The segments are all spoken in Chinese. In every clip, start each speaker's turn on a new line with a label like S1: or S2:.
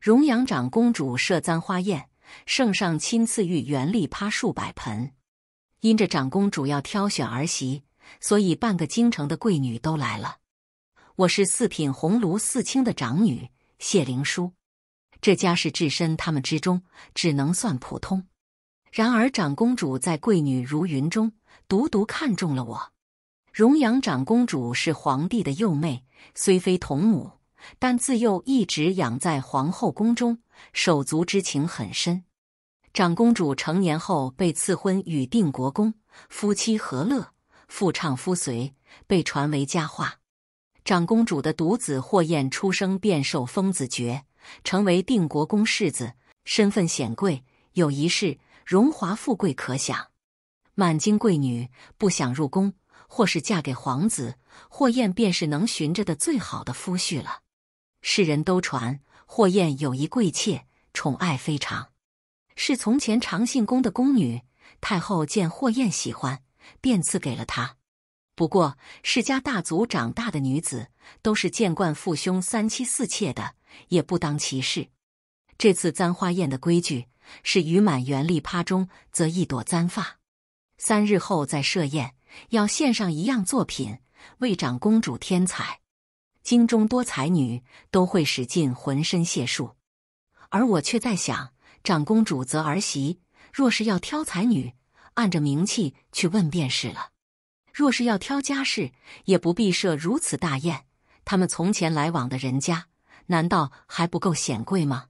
S1: 荣阳长公主设簪花宴，圣上亲赐御园荔趴数百盆。因着长公主要挑选儿媳，所以半个京城的贵女都来了。我是四品红炉四卿的长女谢灵书，这家世置身他们之中，只能算普通。然而长公主在贵女如云中，独独看中了我。荣阳长公主是皇帝的幼妹，虽非同母。但自幼一直养在皇后宫中，手足之情很深。长公主成年后被赐婚与定国公，夫妻和乐，妇唱夫随，被传为佳话。长公主的独子霍彦出生便受封子爵，成为定国公世子，身份显贵，有一世荣华富贵可想。满京贵女不想入宫，或是嫁给皇子，霍彦便是能寻着的最好的夫婿了。世人都传霍燕有一贵妾，宠爱非常，是从前长信宫的宫女。太后见霍燕喜欢，便赐给了他。不过，世家大族长大的女子，都是见惯父兄三妻四妾的，也不当其事。这次簪花宴的规矩是：余满园立趴中，则一朵簪发；三日后再设宴，要献上一样作品，为长公主添彩。京中多才女，都会使尽浑身解数，而我却在想：长公主择儿媳，若是要挑才女，按着名气去问便是了；若是要挑家世，也不必设如此大宴。他们从前来往的人家，难道还不够显贵吗？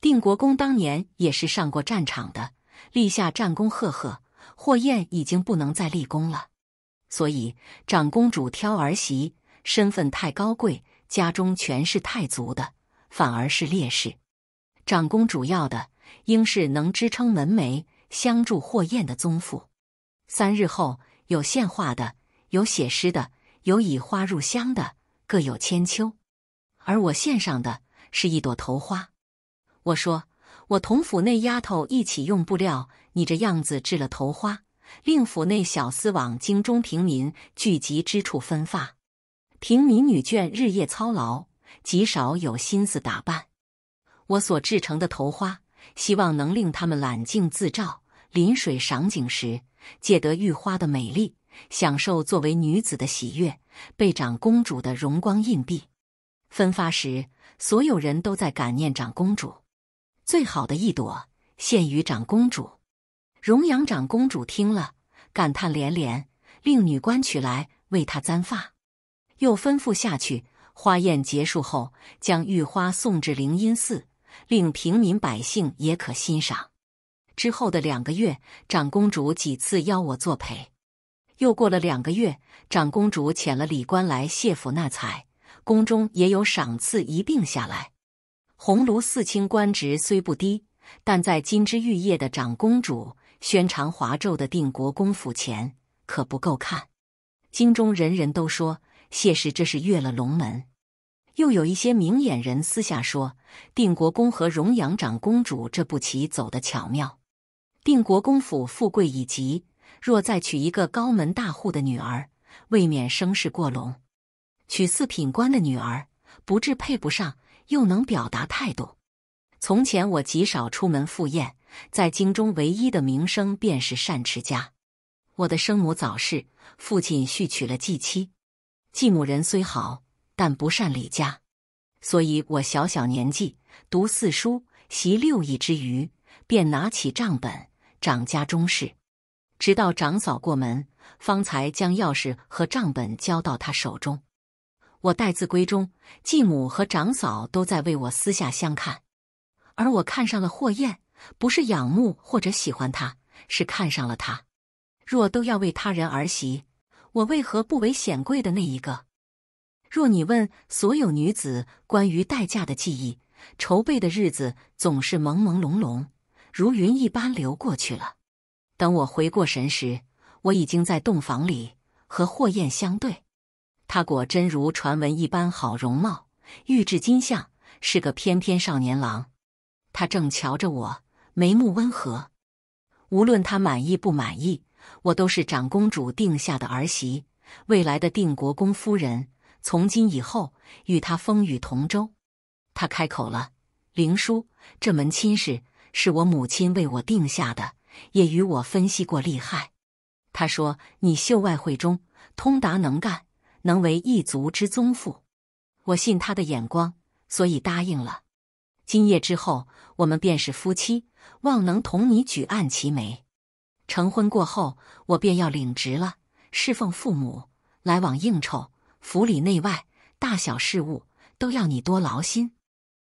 S1: 定国公当年也是上过战场的，立下战功赫赫，霍彦已经不能再立功了，所以长公主挑儿媳。身份太高贵，家中权势太足的，反而是劣势。长公主要的，应是能支撑门楣、相助霍彦的宗父。三日后，有献画的，有写诗的，有以花入香的，各有千秋。而我献上的是一朵头花。我说，我同府内丫头一起用布料，你这样子制了头花，令府内小厮往京中平民聚集之处分发。平民女眷日夜操劳，极少有心思打扮。我所制成的头花，希望能令她们揽镜自照，临水赏景时借得玉花的美丽，享受作为女子的喜悦，被长公主的荣光印蔽。分发时，所有人都在感念长公主。最好的一朵献于长公主，荣阳长公主听了，感叹连连，令女官取来为她簪发。又吩咐下去，花宴结束后，将玉花送至灵音寺，令平民百姓也可欣赏。之后的两个月，长公主几次邀我作陪。又过了两个月，长公主遣了李官来谢府纳采，宫中也有赏赐一并下来。鸿胪寺卿官职虽不低，但在金枝玉叶的长公主、宣长华胄的定国公府前，可不够看。京中人人都说。谢氏，这是越了龙门。又有一些明眼人私下说，定国公和荣阳长公主这步棋走得巧妙。定国公府富贵已极，若再娶一个高门大户的女儿，未免声势过隆；娶四品官的女儿，不至配不上，又能表达态度。从前我极少出门赴宴，在京中唯一的名声便是善持家。我的生母早逝，父亲续娶了继妻。继母人虽好，但不善理家，所以我小小年纪读四书习六艺之余，便拿起账本掌家中事，直到长嫂过门，方才将钥匙和账本交到她手中。我待字闺中，继母和长嫂都在为我私下相看，而我看上了霍艳，不是仰慕或者喜欢她，是看上了她。若都要为他人儿媳。我为何不为显贵的那一个？若你问所有女子关于代嫁的记忆，筹备的日子总是朦朦胧胧，如云一般流过去了。等我回过神时，我已经在洞房里和霍燕相对。他果真如传闻一般好容貌，玉质金相，是个翩翩少年郎。他正瞧着我，眉目温和。无论他满意不满意。我都是长公主定下的儿媳，未来的定国公夫人。从今以后，与他风雨同舟。他开口了：“灵叔，这门亲事是我母亲为我定下的，也与我分析过利害。她说你秀外慧中，通达能干，能为一族之宗父。我信他的眼光，所以答应了。今夜之后，我们便是夫妻，望能同你举案齐眉。”成婚过后，我便要领职了，侍奉父母，来往应酬，府里内外大小事务，都要你多劳心。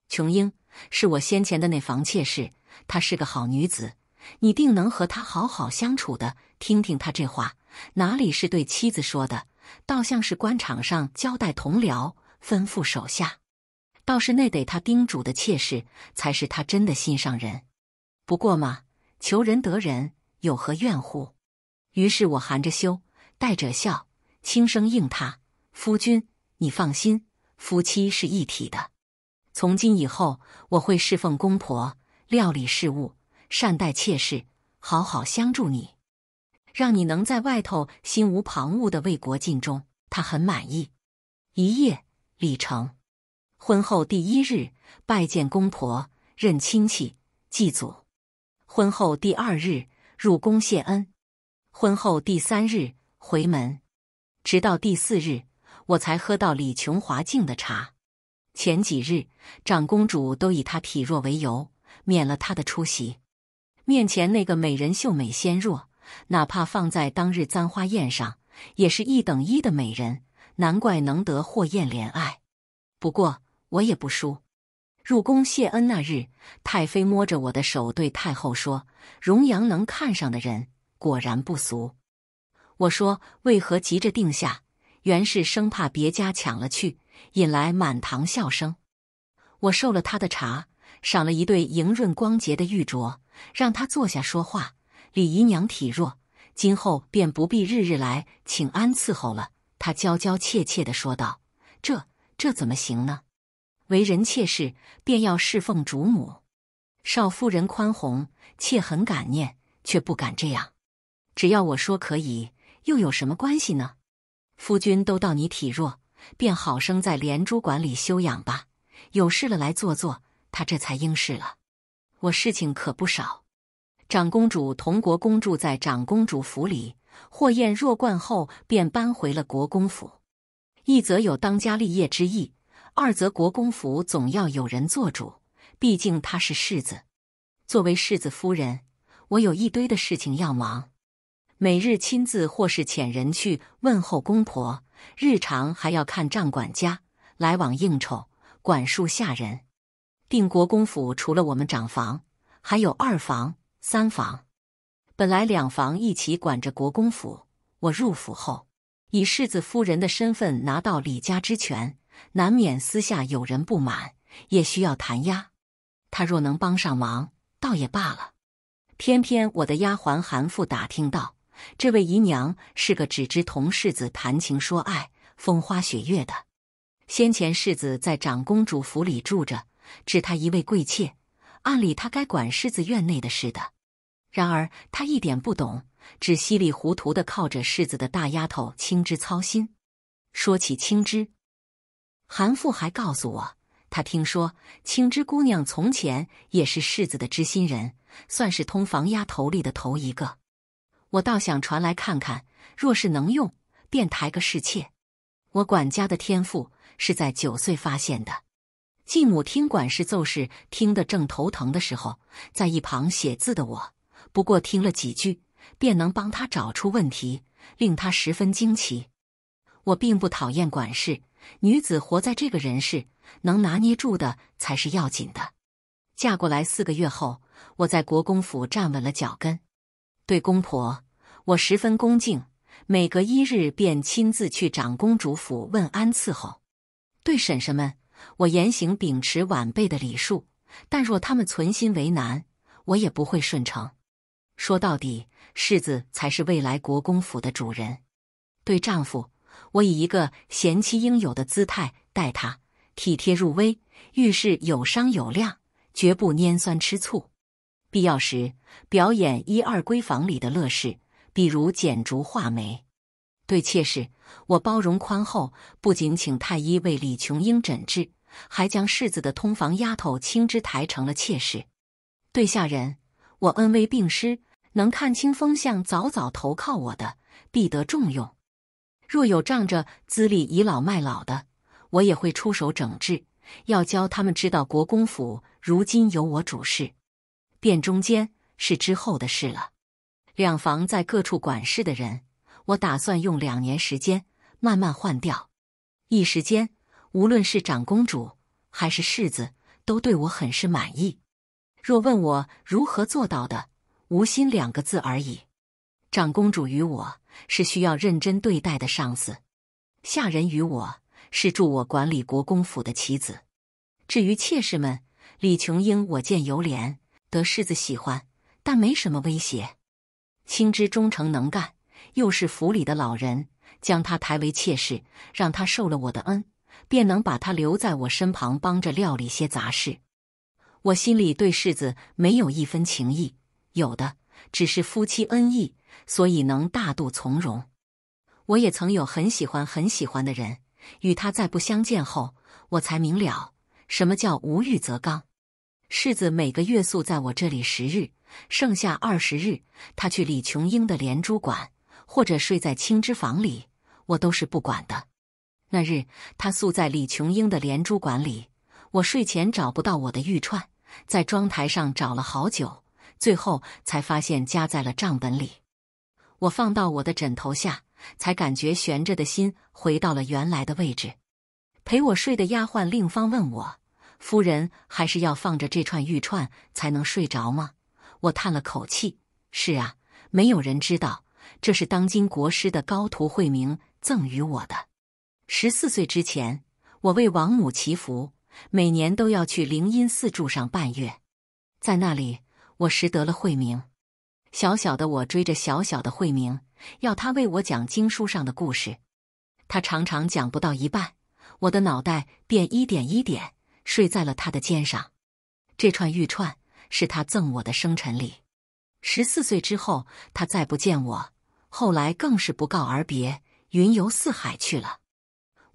S1: 琼英是我先前的那房妾室，她是个好女子，你定能和她好好相处的。听听她这话，哪里是对妻子说的，倒像是官场上交代同僚、吩咐手下。倒是那得他叮嘱的妾室，才是他真的心上人。不过嘛，求人得人。有何怨乎？于是我含着羞，带着笑，轻声应他：“夫君，你放心，夫妻是一体的。从今以后，我会侍奉公婆，料理事务，善待妾室，好好相助你，让你能在外头心无旁骛的为国尽忠。”他很满意。一夜，礼成。婚后第一日，拜见公婆，认亲戚，祭祖。婚后第二日。入宫谢恩，婚后第三日回门，直到第四日，我才喝到李琼华敬的茶。前几日，长公主都以她体弱为由，免了她的出席。面前那个美人秀美纤弱，哪怕放在当日簪花宴上，也是一等一的美人，难怪能得霍艳怜爱。不过我也不输。入宫谢恩那日，太妃摸着我的手对太后说：“荣阳能看上的人，果然不俗。”我说：“为何急着定下？原是生怕别家抢了去，引来满堂笑声。”我受了他的茶，赏了一对莹润光洁的玉镯，让他坐下说话。李姨娘体弱，今后便不必日日来请安伺候了。她娇娇怯怯地说道：“这这怎么行呢？”为人妾室，便要侍奉主母。少夫人宽宏，妾很感念，却不敢这样。只要我说可以，又有什么关系呢？夫君都道你体弱，便好生在连珠馆里休养吧。有事了来坐坐。她这才应是了。我事情可不少。长公主同国公住在长公主府里，霍彦弱冠后便搬回了国公府，一则有当家立业之意。二则国公府总要有人做主，毕竟他是世子。作为世子夫人，我有一堆的事情要忙，每日亲自或是遣人去问候公婆，日常还要看账管家，来往应酬，管束下人。定国公府除了我们长房，还有二房、三房。本来两房一起管着国公府，我入府后，以世子夫人的身份拿到李家之权。难免私下有人不满，也需要弹压。他若能帮上忙，倒也罢了。偏偏我的丫鬟韩馥打听到，这位姨娘是个只知同世子谈情说爱、风花雪月的。先前世子在长公主府里住着，只她一位贵妾，按理她该管世子院内的事的。然而她一点不懂，只稀里糊涂地靠着世子的大丫头青枝操心。说起青枝。韩父还告诉我，他听说青芝姑娘从前也是世子的知心人，算是通房丫头里的头一个。我倒想传来看看，若是能用，便抬个侍妾。我管家的天赋是在九岁发现的。继母听管事奏事，听得正头疼的时候，在一旁写字的我，不过听了几句，便能帮他找出问题，令他十分惊奇。我并不讨厌管事。女子活在这个人世，能拿捏住的才是要紧的。嫁过来四个月后，我在国公府站稳了脚跟。对公婆，我十分恭敬，每隔一日便亲自去长公主府问安伺候。对婶婶们，我言行秉持晚辈的礼数，但若他们存心为难，我也不会顺承。说到底，世子才是未来国公府的主人。对丈夫。我以一个贤妻应有的姿态待他，体贴入微，遇事有商有量，绝不拈酸吃醋。必要时表演一二闺房里的乐事，比如剪烛画眉。对妾室，我包容宽厚，不仅请太医为李琼英诊治，还将世子的通房丫头青枝抬成了妾室。对下人，我恩威并施，能看清风向、早早投靠我的，必得重用。若有仗着资历倚老卖老的，我也会出手整治，要教他们知道国公府如今由我主事。变中间是之后的事了。两房在各处管事的人，我打算用两年时间慢慢换掉。一时间，无论是长公主还是世子，都对我很是满意。若问我如何做到的，无心两个字而已。长公主与我是需要认真对待的上司，下人与我是助我管理国公府的棋子。至于妾室们，李琼英我见犹怜，得世子喜欢，但没什么威胁。青枝忠诚能干，又是府里的老人，将她抬为妾室，让她受了我的恩，便能把她留在我身旁，帮着料理些杂事。我心里对世子没有一分情意，有的只是夫妻恩义。所以能大度从容。我也曾有很喜欢很喜欢的人，与他再不相见后，我才明了什么叫无欲则刚。世子每个月宿在我这里十日，剩下二十日他去李琼英的连珠馆或者睡在青芝房里，我都是不管的。那日他宿在李琼英的连珠馆里，我睡前找不到我的玉串，在妆台上找了好久，最后才发现夹在了账本里。我放到我的枕头下，才感觉悬着的心回到了原来的位置。陪我睡的丫鬟令芳问我：“夫人还是要放着这串玉串才能睡着吗？”我叹了口气：“是啊，没有人知道，这是当今国师的高徒慧明赠予我的。十四岁之前，我为王母祈福，每年都要去灵音寺住上半月，在那里，我识得了慧明。”小小的我追着小小的慧明，要他为我讲经书上的故事。他常常讲不到一半，我的脑袋便一点一点睡在了他的肩上。这串玉串是他赠我的生辰礼。十四岁之后，他再不见我，后来更是不告而别，云游四海去了。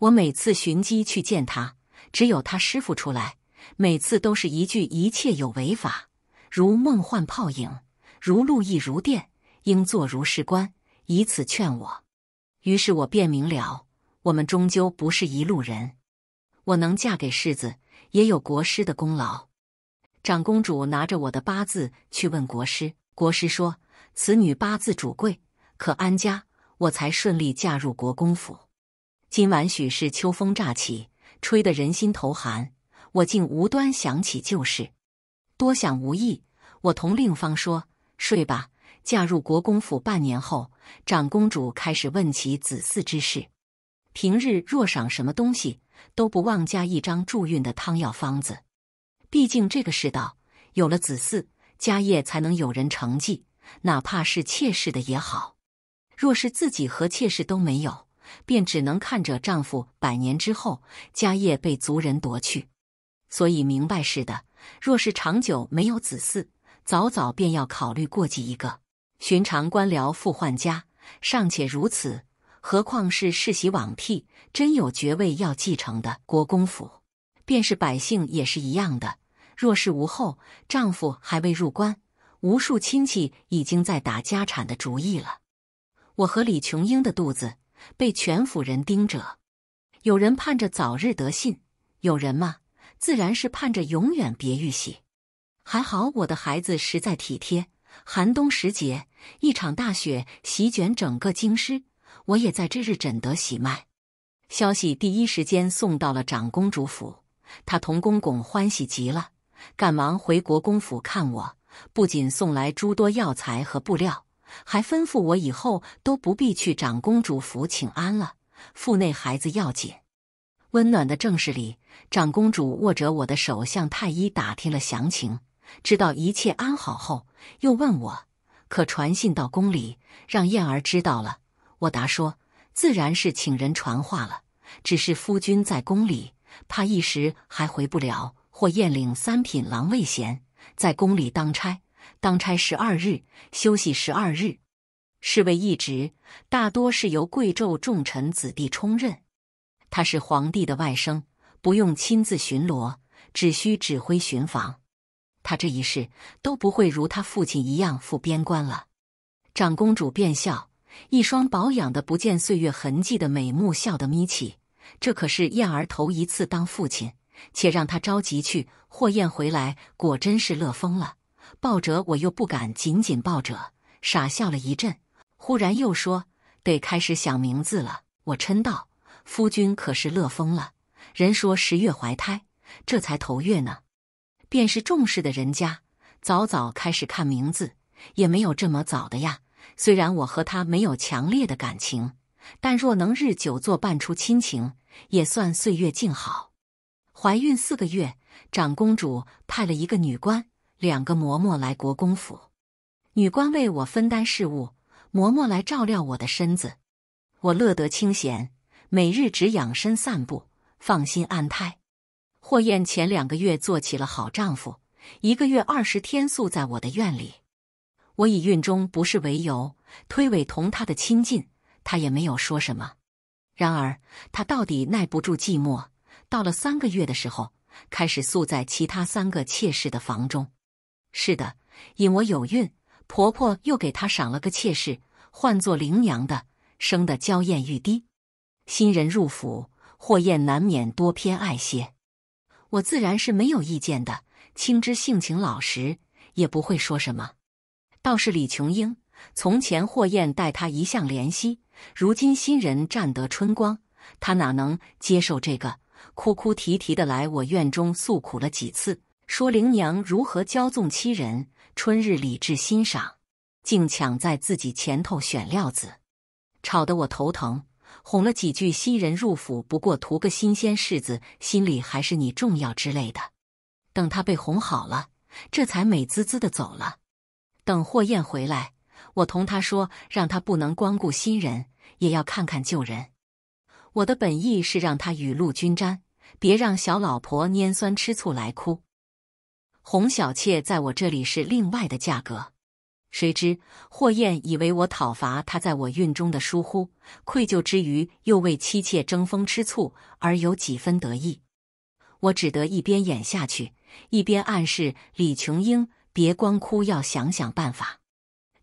S1: 我每次寻机去见他，只有他师傅出来，每次都是一句“一切有为法，如梦幻泡影”。如露亦如电，应作如是观，以此劝我。于是，我便明了，我们终究不是一路人。我能嫁给世子，也有国师的功劳。长公主拿着我的八字去问国师，国师说：“此女八字主贵，可安家。”我才顺利嫁入国公府。今晚许是秋风乍起，吹得人心头寒，我竟无端想起旧事，多想无益。我同令方说。睡吧。嫁入国公府半年后，长公主开始问起子嗣之事。平日若赏什么东西，都不忘加一张助孕的汤药方子。毕竟这个世道，有了子嗣，家业才能有人承继，哪怕是妾室的也好。若是自己和妾室都没有，便只能看着丈夫百年之后，家业被族人夺去。所以明白是的，若是长久没有子嗣。早早便要考虑过继一个寻常官僚富宦家尚且如此，何况是世袭罔替、真有爵位要继承的国公府？便是百姓也是一样的。若是无后，丈夫还未入关，无数亲戚已经在打家产的主意了。我和李琼英的肚子被全府人盯着，有人盼着早日得信，有人嘛，自然是盼着永远别遇喜。还好我的孩子实在体贴。寒冬时节，一场大雪席卷整个京师，我也在这日诊得喜脉，消息第一时间送到了长公主府。她同公公欢喜极了，赶忙回国公府看我，不仅送来诸多药材和布料，还吩咐我以后都不必去长公主府请安了。腹内孩子要紧。温暖的正室里，长公主握着我的手，向太医打听了详情。知道一切安好后，又问我可传信到宫里，让燕儿知道了。我答说，自然是请人传话了，只是夫君在宫里，怕一时还回不了。或宴领三品郎卫衔，在宫里当差，当差十二日，休息十二日。侍卫一职，大多是由贵胄重臣子弟充任。他是皇帝的外甥，不用亲自巡逻，只需指挥巡防。他这一世都不会如他父亲一样赴边关了。长公主便笑，一双保养的不见岁月痕迹的美目笑得眯起。这可是燕儿头一次当父亲，且让他着急去霍燕回来，果真是乐疯了。抱着我又不敢紧紧抱着，傻笑了一阵，忽然又说：“得开始想名字了。”我嗔道：“夫君可是乐疯了？人说十月怀胎，这才头月呢。”便是重视的人家，早早开始看名字，也没有这么早的呀。虽然我和他没有强烈的感情，但若能日久做伴出亲情，也算岁月静好。怀孕四个月，长公主派了一个女官、两个嬷嬷来国公府，女官为我分担事务，嬷嬷来照料我的身子，我乐得清闲，每日只养身散步，放心安胎。霍艳前两个月做起了好丈夫，一个月二十天宿在我的院里。我以孕中不适为由，推诿同他的亲近，他也没有说什么。然而他到底耐不住寂寞，到了三个月的时候，开始宿在其他三个妾室的房中。是的，因我有孕，婆婆又给他赏了个妾室，唤作灵娘的，生得娇艳欲滴。新人入府，霍艳难免多偏爱些。我自然是没有意见的。青枝性情老实，也不会说什么。倒是李琼英，从前霍艳待她一向怜惜，如今新人占得春光，她哪能接受这个？哭哭啼啼的来我院中诉苦了几次，说灵娘如何骄纵欺人，春日礼制欣赏，竟抢在自己前头选料子，吵得我头疼。哄了几句新人入府，不过图个新鲜世子，心里还是你重要之类的。等他被哄好了，这才美滋滋的走了。等霍燕回来，我同他说，让他不能光顾新人，也要看看旧人。我的本意是让他雨露均沾，别让小老婆拈酸吃醋来哭。哄小妾在我这里是另外的价格。谁知霍燕以为我讨伐他，在我孕中的疏忽，愧疚之余又为妻妾争风吃醋而有几分得意。我只得一边演下去，一边暗示李琼英别光哭，要想想办法。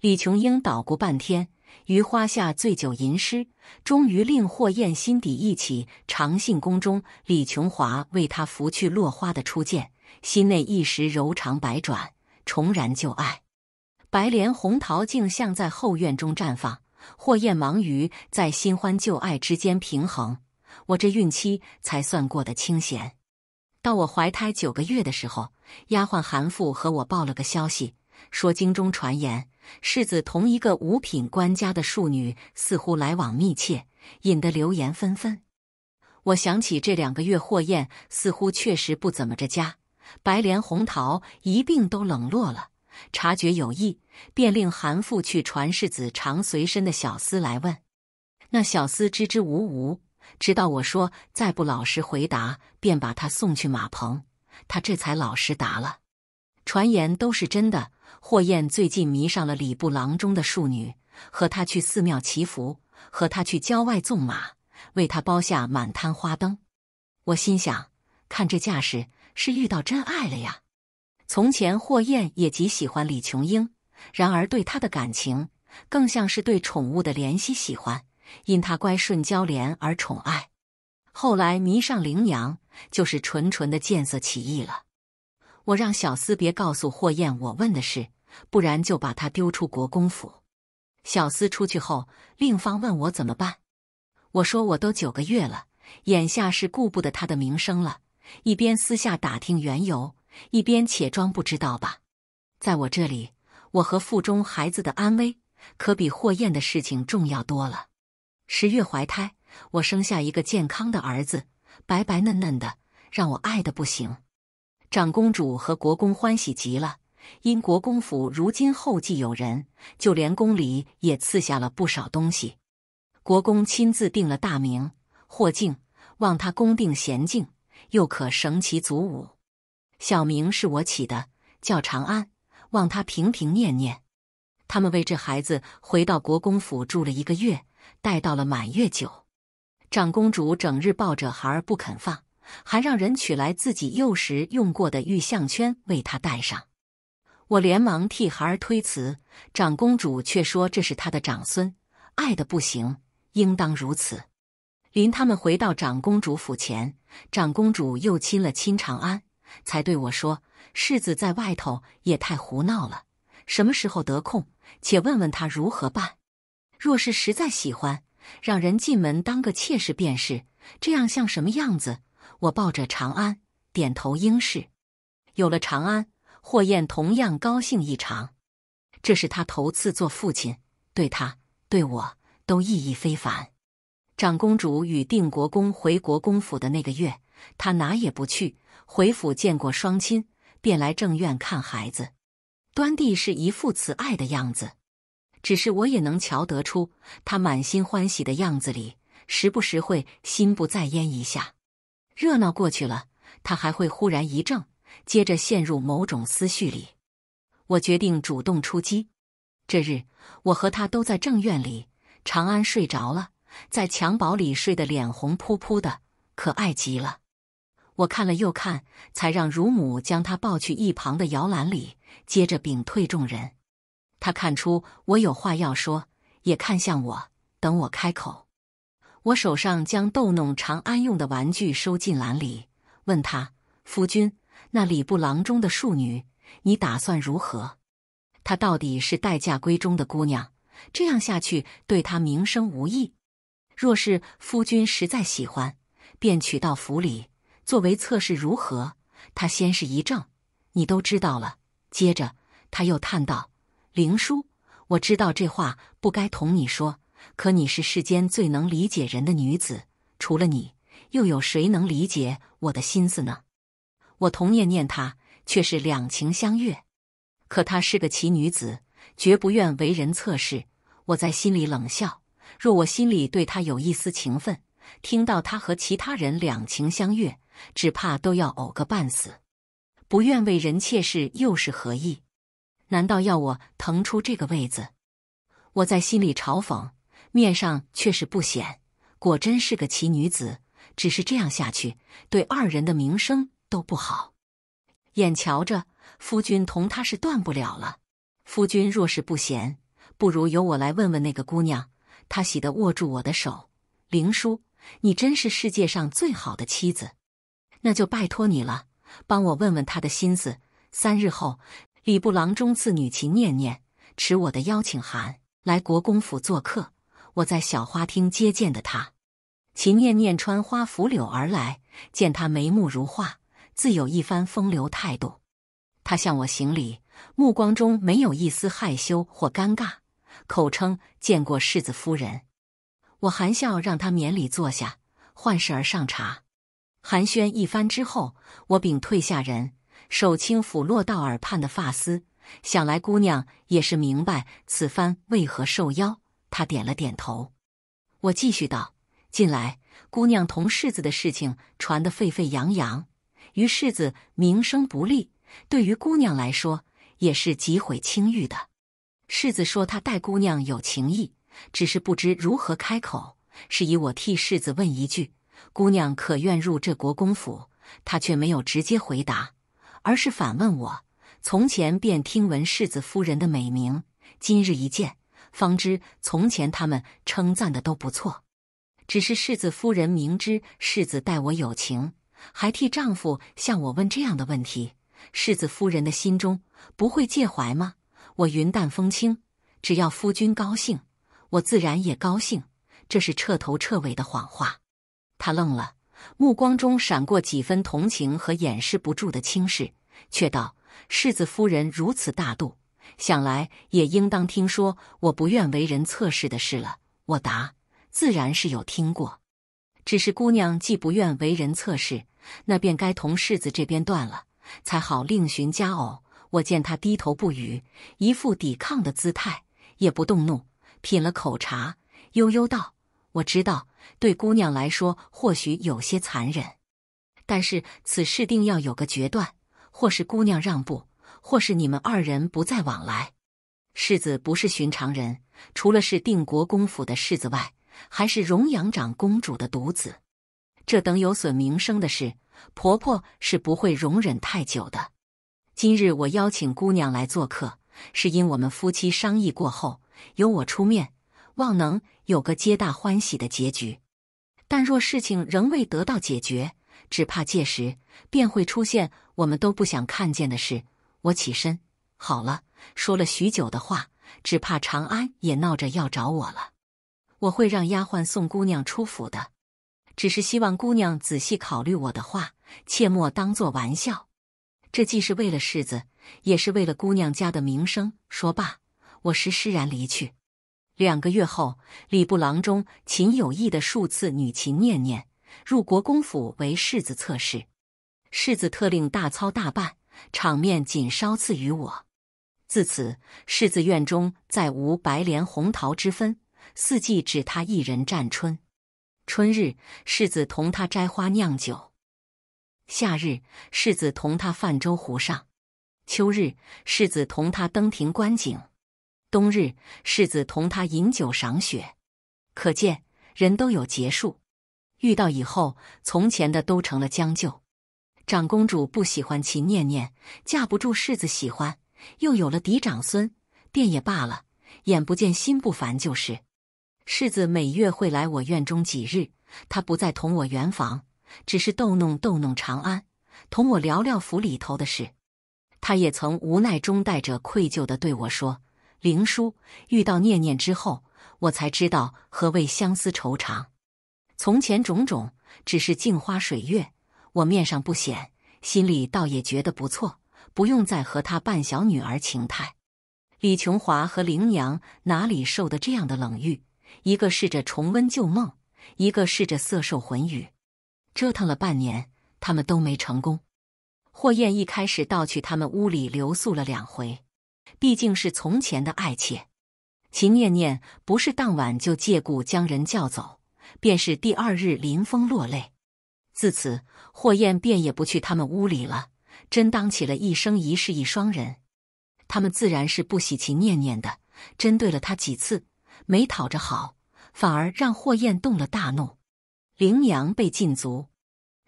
S1: 李琼英捣鼓半天，于花下醉酒吟诗，终于令霍燕心底忆起长信宫中李琼华为他拂去落花的初见，心内一时柔肠百转，重燃旧爱。白莲红桃竟像在后院中绽放。霍燕忙于在新欢旧爱之间平衡，我这孕期才算过得清闲。到我怀胎九个月的时候，丫鬟韩富和我报了个消息，说京中传言世子同一个五品官家的庶女似乎来往密切，引得流言纷纷。我想起这两个月霍燕似乎确实不怎么着家，白莲红桃一并都冷落了。察觉有异，便令韩父去传世子常随身的小厮来问。那小厮支支吾吾，直到我说再不老实回答，便把他送去马棚。他这才老实答了。传言都是真的。霍彦最近迷上了礼部郎中的庶女，和他去寺庙祈福，和他去郊外纵马，为他包下满摊花灯。我心想，看这架势，是遇到真爱了呀。从前，霍艳也极喜欢李琼英，然而对她的感情更像是对宠物的怜惜喜欢，因她乖顺娇怜而宠爱。后来迷上灵娘，就是纯纯的见色起意了。我让小厮别告诉霍艳我问的事，不然就把他丢出国公府。小厮出去后，令芳问我怎么办，我说我都九个月了，眼下是顾不得他的名声了，一边私下打听缘由。一边且装不知道吧，在我这里，我和腹中孩子的安危可比霍燕的事情重要多了。十月怀胎，我生下一个健康的儿子，白白嫩嫩的，让我爱的不行。长公主和国公欢喜极了，因国公府如今后继有人，就连宫里也赐下了不少东西。国公亲自定了大名霍敬，望他恭定娴静，又可绳其祖武。小名是我起的，叫长安，望他平平念念。他们为这孩子回到国公府住了一个月，待到了满月酒，长公主整日抱着孩儿不肯放，还让人取来自己幼时用过的玉项圈为他戴上。我连忙替孩儿推辞，长公主却说这是她的长孙，爱的不行，应当如此。临他们回到长公主府前，长公主又亲了亲长安。才对我说：“世子在外头也太胡闹了，什么时候得空，且问问他如何办。若是实在喜欢，让人进门当个妾室便是。这样像什么样子？”我抱着长安，点头应是。有了长安，霍彦同样高兴异常。这是他头次做父亲，对他对我都意义非凡。长公主与定国公回国公府的那个月。他哪也不去，回府见过双亲，便来正院看孩子。端帝是一副慈爱的样子，只是我也能瞧得出，他满心欢喜的样子里，时不时会心不在焉一下。热闹过去了，他还会忽然一怔，接着陷入某种思绪里。我决定主动出击。这日，我和他都在正院里，长安睡着了，在襁褓里睡得脸红扑扑的，可爱极了。我看了又看，才让乳母将她抱去一旁的摇篮里，接着屏退众人。他看出我有话要说，也看向我，等我开口。我手上将逗弄长安用的玩具收进篮里，问他：“夫君，那礼部郎中的庶女，你打算如何？她到底是待嫁闺中的姑娘，这样下去对她名声无益。若是夫君实在喜欢，便娶到府里。”作为测试如何？他先是一怔，你都知道了。接着他又叹道：“灵叔，我知道这话不该同你说，可你是世间最能理解人的女子，除了你，又有谁能理解我的心思呢？我同念念她却是两情相悦，可她是个奇女子，绝不愿为人测试。我在心里冷笑：若我心里对她有一丝情分，听到她和其他人两情相悦。”只怕都要呕个半死，不愿为人妾侍又是何意？难道要我腾出这个位子？我在心里嘲讽，面上却是不显。果真是个奇女子，只是这样下去，对二人的名声都不好。眼瞧着夫君同她是断不了了，夫君若是不嫌，不如由我来问问那个姑娘。她喜得握住我的手，灵叔，你真是世界上最好的妻子。那就拜托你了，帮我问问他的心思。三日后，礼部郎中次女秦念念持我的邀请函来国公府做客，我在小花厅接见的她。秦念念穿花拂柳而来，见她眉目如画，自有一番风流态度。她向我行礼，目光中没有一丝害羞或尴尬，口称见过世子夫人。我含笑让她免礼坐下，换事儿上茶。寒暄一番之后，我屏退下人，手轻抚落到耳畔的发丝。想来姑娘也是明白此番为何受邀。她点了点头。我继续道：“近来姑娘同世子的事情传得沸沸扬扬，于世子名声不利，对于姑娘来说也是极毁清誉的。世子说他待姑娘有情意，只是不知如何开口，是以我替世子问一句。”姑娘可愿入这国公府？他却没有直接回答，而是反问我：“从前便听闻世子夫人的美名，今日一见，方知从前他们称赞的都不错。只是世子夫人明知世子待我有情，还替丈夫向我问这样的问题，世子夫人的心中不会介怀吗？”我云淡风轻，只要夫君高兴，我自然也高兴。这是彻头彻尾的谎话。他愣了，目光中闪过几分同情和掩饰不住的轻视，却道：“世子夫人如此大度，想来也应当听说我不愿为人侧室的事了。”我答：“自然是有听过，只是姑娘既不愿为人侧室，那便该同世子这边断了，才好另寻佳偶。”我见他低头不语，一副抵抗的姿态，也不动怒，品了口茶，悠悠道：“我知道。”对姑娘来说，或许有些残忍，但是此事定要有个决断，或是姑娘让步，或是你们二人不再往来。世子不是寻常人，除了是定国公府的世子外，还是荣阳长公主的独子。这等有损名声的事，婆婆是不会容忍太久的。今日我邀请姑娘来做客，是因我们夫妻商议过后，由我出面。望能有个皆大欢喜的结局，但若事情仍未得到解决，只怕届时便会出现我们都不想看见的事。我起身，好了，说了许久的话，只怕长安也闹着要找我了。我会让丫鬟送姑娘出府的，只是希望姑娘仔细考虑我的话，切莫当作玩笑。这既是为了世子，也是为了姑娘家的名声。说罢，我施施然离去。两个月后，礼部郎中秦有义的数次女秦念念入国公府为世子侧室。世子特令大操大办，场面仅稍次于我。自此，世子院中再无白莲红桃之分，四季只他一人占春。春日，世子同他摘花酿酒；夏日，世子同他泛舟湖上；秋日，世子同他登亭观景。冬日，世子同他饮酒赏雪，可见人都有结束。遇到以后，从前的都成了将就。长公主不喜欢秦念念，架不住世子喜欢，又有了嫡长孙，便也罢了，眼不见心不烦就是。世子每月会来我院中几日，他不再同我圆房，只是逗弄逗弄长安，同我聊聊府里头的事。他也曾无奈中带着愧疚的对我说。灵书遇到念念之后，我才知道何谓相思愁长。从前种种，只是镜花水月。我面上不显，心里倒也觉得不错，不用再和他扮小女儿情态。李琼华和灵娘哪里受得这样的冷遇？一个试着重温旧梦，一个试着色授魂语，折腾了半年，他们都没成功。霍燕一开始倒去他们屋里留宿了两回。毕竟是从前的爱妾，秦念念不是当晚就借故将人叫走，便是第二日临风落泪。自此，霍艳便也不去他们屋里了，真当起了一生一世一双人。他们自然是不喜秦念念的，针对了他几次，没讨着好，反而让霍艳动了大怒。林娘被禁足，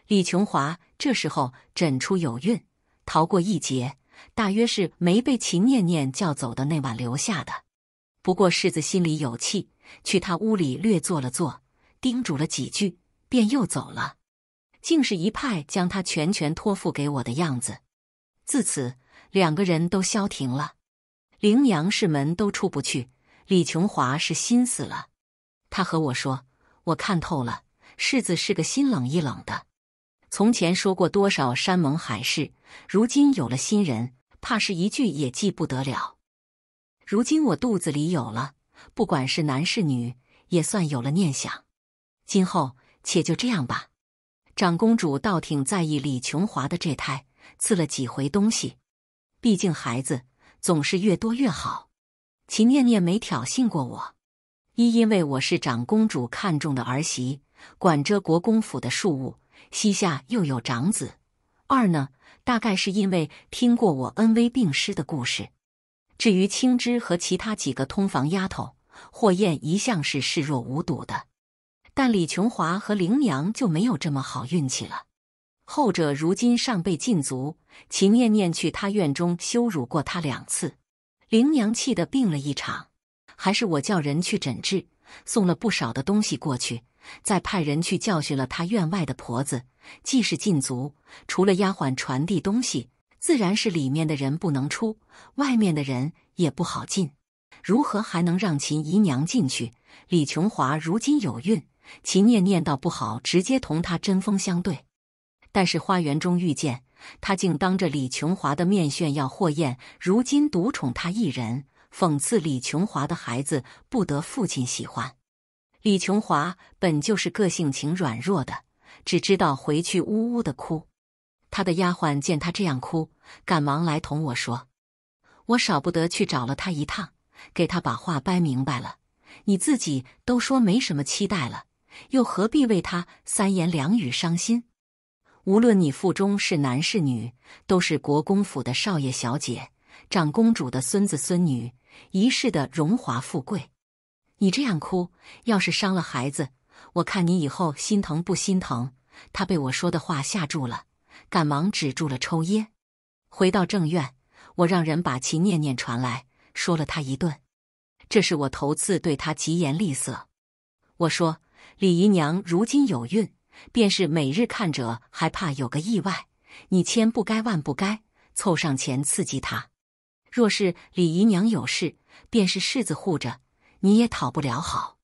S1: 李琼华这时候诊出有孕，逃过一劫。大约是没被秦念念叫走的那晚留下的，不过世子心里有气，去他屋里略坐了坐，叮嘱了几句，便又走了，竟是一派将他全权托付给我的样子。自此，两个人都消停了。羚娘是门都出不去，李琼华是心死了，他和我说，我看透了，世子是个心冷一冷的。从前说过多少山盟海誓，如今有了新人，怕是一句也记不得了。如今我肚子里有了，不管是男是女，也算有了念想。今后且就这样吧。长公主倒挺在意李琼华的这胎，赐了几回东西。毕竟孩子总是越多越好。秦念念没挑衅过我，一因为我是长公主看中的儿媳，管着国公府的庶务。膝下又有长子，二呢，大概是因为听过我恩威并施的故事。至于青枝和其他几个通房丫头，霍艳一向是视若无睹的，但李琼华和灵娘就没有这么好运气了。后者如今尚被禁足，秦念念去他院中羞辱过他两次，灵娘气得病了一场，还是我叫人去诊治，送了不少的东西过去。再派人去教训了他院外的婆子，既是禁足，除了丫鬟传递东西，自然是里面的人不能出，外面的人也不好进。如何还能让秦姨娘进去？李琼华如今有孕，秦念念倒不好直接同她针锋相对。但是花园中遇见她，竟当着李琼华的面炫耀霍燕，如今独宠她一人，讽刺李琼华的孩子不得父亲喜欢。李琼华本就是个性情软弱的，只知道回去呜呜的哭。他的丫鬟见他这样哭，赶忙来同我说：“我少不得去找了他一趟，给他把话掰明白了。你自己都说没什么期待了，又何必为他三言两语伤心？无论你腹中是男是女，都是国公府的少爷小姐，长公主的孙子孙女，一世的荣华富贵。”你这样哭，要是伤了孩子，我看你以后心疼不心疼？他被我说的话吓住了，赶忙止住了抽噎。回到正院，我让人把秦念念传来，说了他一顿。这是我头次对他疾言厉色。我说：“李姨娘如今有孕，便是每日看着还怕有个意外，你千不该万不该凑上前刺激她。若是李姨娘有事，便是世子护着。”你也讨不了好。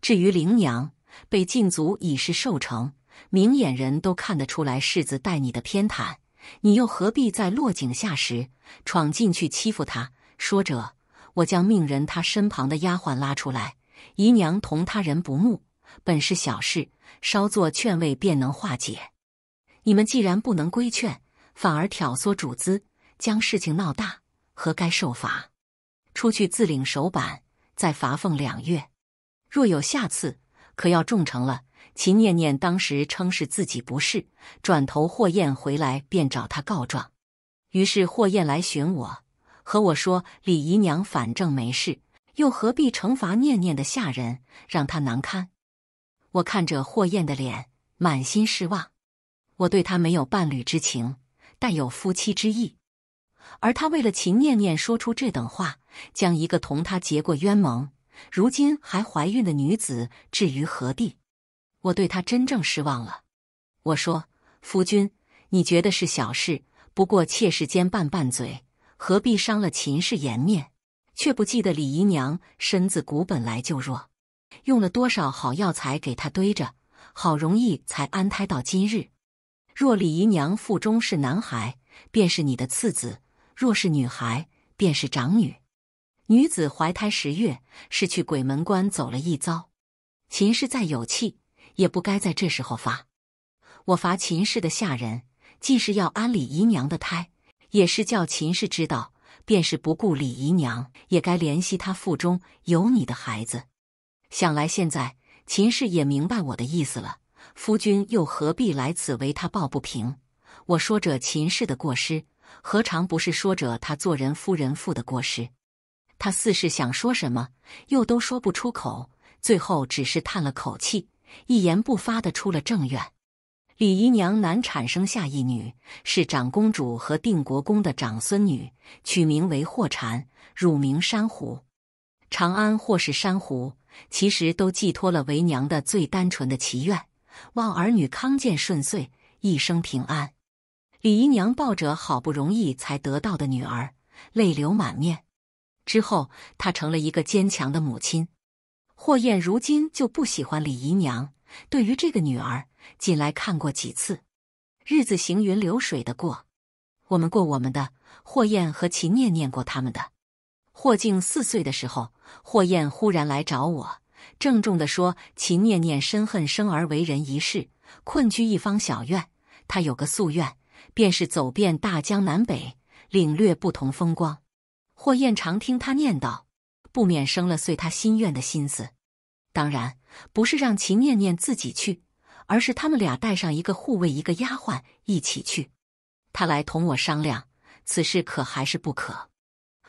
S1: 至于灵娘被禁足已是受惩，明眼人都看得出来世子待你的偏袒，你又何必再落井下石，闯进去欺负他？说着，我将命人，他身旁的丫鬟拉出来。姨娘同他人不睦，本是小事，稍作劝慰便能化解。你们既然不能规劝，反而挑唆主子将事情闹大，何该受罚？出去自领手板。再罚俸两月，若有下次，可要重惩了。秦念念当时称是自己不是，转头霍艳回来便找他告状，于是霍艳来寻我，和我说李姨娘反正没事，又何必惩罚念念的下人，让她难堪。我看着霍艳的脸，满心失望。我对他没有伴侣之情，但有夫妻之意。而他为了秦念念说出这等话，将一个同他结过冤盟、如今还怀孕的女子置于何地？我对他真正失望了。我说：“夫君，你觉得是小事，不过妾室间拌拌嘴，何必伤了秦氏颜面？却不记得李姨娘身子骨本来就弱，用了多少好药材给她堆着，好容易才安胎到今日。若李姨娘腹中是男孩，便是你的次子。”若是女孩，便是长女。女子怀胎十月，是去鬼门关走了一遭。秦氏再有气，也不该在这时候发。我罚秦氏的下人，既是要安李姨娘的胎，也是叫秦氏知道，便是不顾李姨娘，也该怜惜她腹中有你的孩子。想来现在秦氏也明白我的意思了。夫君又何必来此为他抱不平？我说着，秦氏的过失。何尝不是说着他做人夫人妇的过失？他似是想说什么，又都说不出口，最后只是叹了口气，一言不发地出了正院。李姨娘难产生下一女，是长公主和定国公的长孙女，取名为霍婵，乳名珊瑚。长安或是珊瑚，其实都寄托了为娘的最单纯的祈愿，望儿女康健顺遂，一生平安。李姨娘抱着好不容易才得到的女儿，泪流满面。之后，她成了一个坚强的母亲。霍燕如今就不喜欢李姨娘，对于这个女儿，进来看过几次。日子行云流水的过，我们过我们的，霍燕和秦念念过他们的。霍静四岁的时候，霍燕忽然来找我，郑重的说：“秦念念深恨生而为人一事，困居一方小院，她有个夙愿。”便是走遍大江南北，领略不同风光。霍彦常听他念叨，不免生了遂他心愿的心思。当然，不是让秦念念自己去，而是他们俩带上一个护卫，一个丫鬟一起去。他来同我商量此事，可还是不可？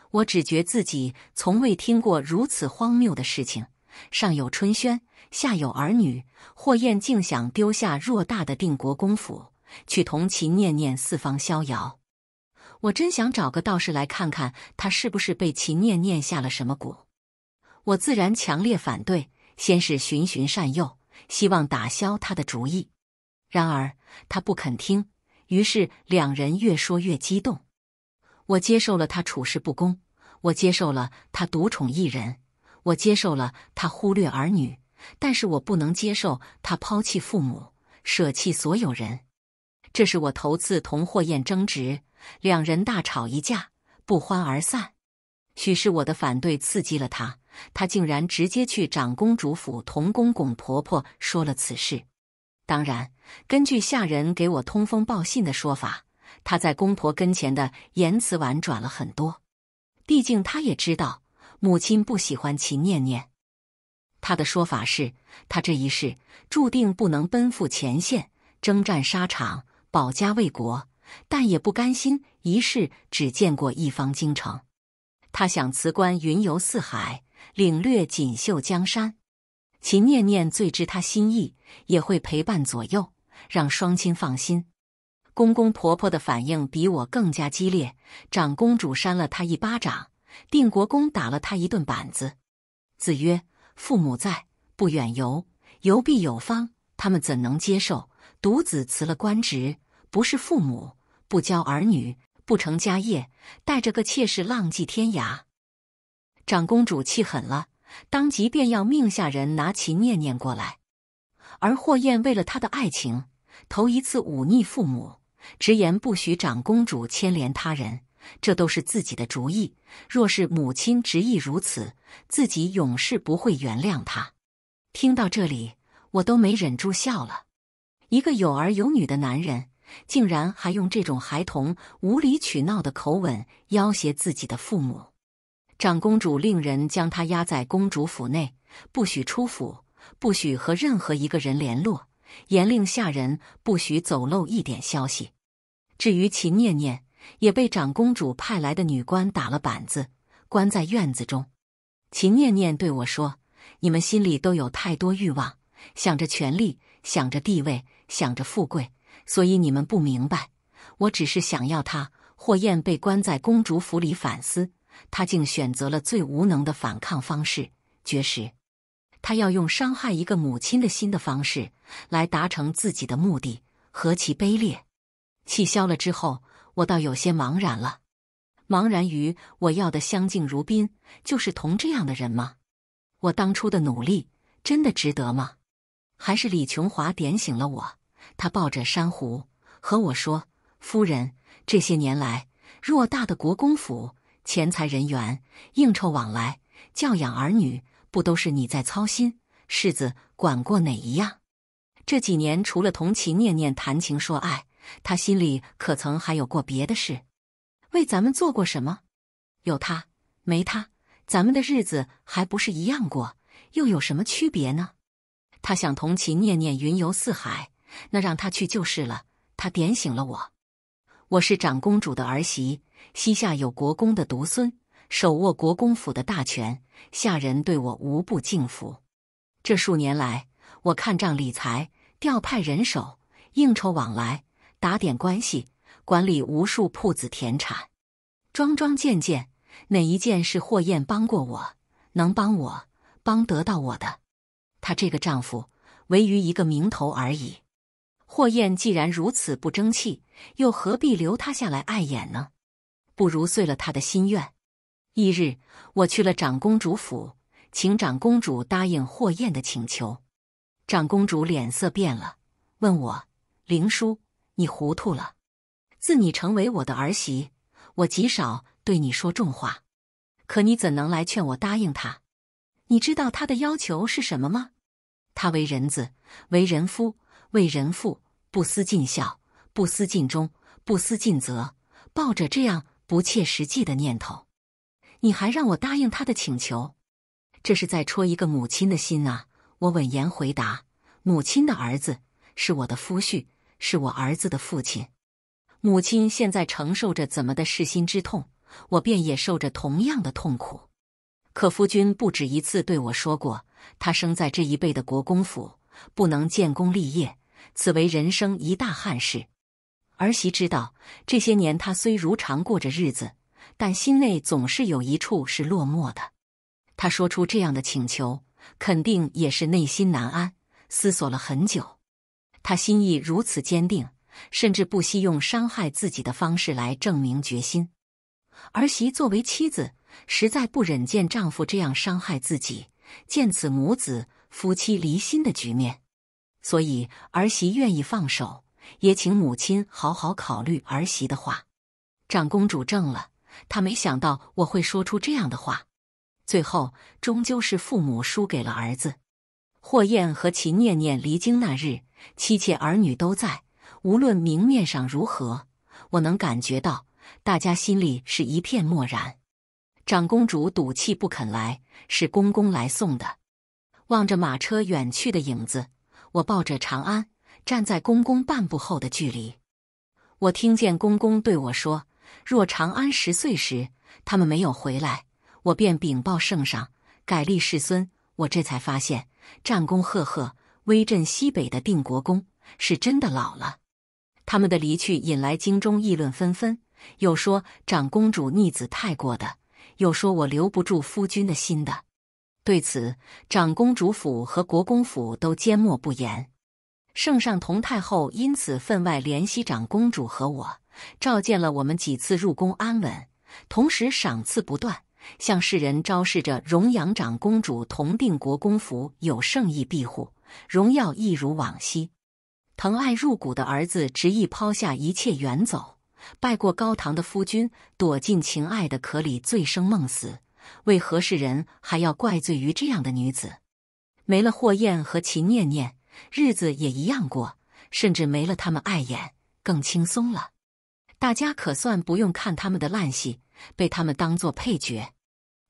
S1: 我只觉自己从未听过如此荒谬的事情。上有春轩，下有儿女，霍彦竟想丢下偌大的定国公府。去同秦念念四方逍遥，我真想找个道士来看看他是不是被秦念念下了什么蛊。我自然强烈反对，先是循循善诱，希望打消他的主意。然而他不肯听，于是两人越说越激动。我接受了他处事不公，我接受了他独宠一人，我接受了他忽略儿女，但是我不能接受他抛弃父母，舍弃所有人。这是我头次同霍燕争执，两人大吵一架，不欢而散。许是我的反对刺激了他，他竟然直接去长公主府同公公婆婆说了此事。当然，根据下人给我通风报信的说法，他在公婆跟前的言辞婉转了很多。毕竟他也知道母亲不喜欢秦念念，他的说法是，他这一世注定不能奔赴前线征战沙场。保家卫国，但也不甘心一世只见过一方京城。他想辞官云游四海，领略锦绣江山。秦念念最知他心意，也会陪伴左右，让双亲放心。公公婆婆的反应比我更加激烈。长公主扇了他一巴掌，定国公打了他一顿板子。子曰：“父母在，不远游，游必有方。”他们怎能接受独子辞了官职？不是父母不教儿女不成家业，带着个妾室浪迹天涯。长公主气狠了，当即便要命下人拿秦念念过来。而霍燕为了他的爱情，头一次忤逆父母，直言不许长公主牵连他人，这都是自己的主意。若是母亲执意如此，自己永世不会原谅他。听到这里，我都没忍住笑了。一个有儿有女的男人。竟然还用这种孩童无理取闹的口吻要挟自己的父母。长公主令人将她压在公主府内，不许出府，不许和任何一个人联络，严令下人不许走漏一点消息。至于秦念念，也被长公主派来的女官打了板子，关在院子中。秦念念对我说：“你们心里都有太多欲望，想着权力，想着地位，想着富贵。”所以你们不明白，我只是想要他。霍艳被关在公主府里反思，她竟选择了最无能的反抗方式——绝食。她要用伤害一个母亲的心的方式来达成自己的目的，何其卑劣！气消了之后，我倒有些茫然了，茫然于我要的相敬如宾，就是同这样的人吗？我当初的努力真的值得吗？还是李琼华点醒了我？他抱着珊瑚和我说：“夫人，这些年来，偌大的国公府，钱财、人员，应酬往来、教养儿女，不都是你在操心？世子管过哪一样？这几年，除了同情念念谈情说爱，他心里可曾还有过别的事？为咱们做过什么？有他，没他，咱们的日子还不是一样过？又有什么区别呢？”他想同秦念念云游四海。那让他去就是了。他点醒了我，我是长公主的儿媳，膝下有国公的独孙，手握国公府的大权，下人对我无不敬服。这数年来，我看账理财，调派人手，应酬往来，打点关系，管理无数铺子田产，桩桩件件，哪一件是霍燕帮过我？能帮我，帮得到我的？他这个丈夫，唯于一个名头而已。霍燕既然如此不争气，又何必留他下来碍眼呢？不如遂了他的心愿。一日，我去了长公主府，请长公主答应霍燕的请求。长公主脸色变了，问我：“灵叔，你糊涂了。自你成为我的儿媳，我极少对你说重话，可你怎能来劝我答应他？你知道他的要求是什么吗？他为人子，为人夫。”为人父，不思尽孝，不思尽忠，不思尽责，抱着这样不切实际的念头，你还让我答应他的请求，这是在戳一个母亲的心啊！我稳言回答：母亲的儿子是我的夫婿，是我儿子的父亲。母亲现在承受着怎么的噬心之痛，我便也受着同样的痛苦。可夫君不止一次对我说过，他生在这一辈的国公府，不能建功立业。此为人生一大憾事，儿媳知道这些年她虽如常过着日子，但心内总是有一处是落寞的。她说出这样的请求，肯定也是内心难安，思索了很久。他心意如此坚定，甚至不惜用伤害自己的方式来证明决心。儿媳作为妻子，实在不忍见丈夫这样伤害自己，见此母子夫妻离心的局面。所以儿媳愿意放手，也请母亲好好考虑儿媳的话。长公主怔了，她没想到我会说出这样的话。最后终究是父母输给了儿子。霍艳和秦念念离京那日，妻妾儿女都在。无论明面上如何，我能感觉到大家心里是一片漠然。长公主赌气不肯来，是公公来送的。望着马车远去的影子。我抱着长安，站在公公半步后的距离。我听见公公对我说：“若长安十岁时，他们没有回来，我便禀报圣上，改立世孙。”我这才发现，战功赫赫、威震西北的定国公是真的老了。他们的离去引来京中议论纷纷，有说长公主逆子太过的，有说我留不住夫君的心的。对此，长公主府和国公府都缄默不言。圣上同太后因此分外怜惜长公主和我，召见了我们几次入宫安稳，同时赏赐不断，向世人昭示着荣阳长公主同定国公府有圣意庇护，荣耀一如往昔。疼爱入骨的儿子执意抛下一切远走，拜过高堂的夫君，躲进情爱的壳里醉生梦死。为何世人还要怪罪于这样的女子？没了霍艳和秦念念，日子也一样过，甚至没了他们碍眼，更轻松了。大家可算不用看他们的烂戏，被他们当做配角。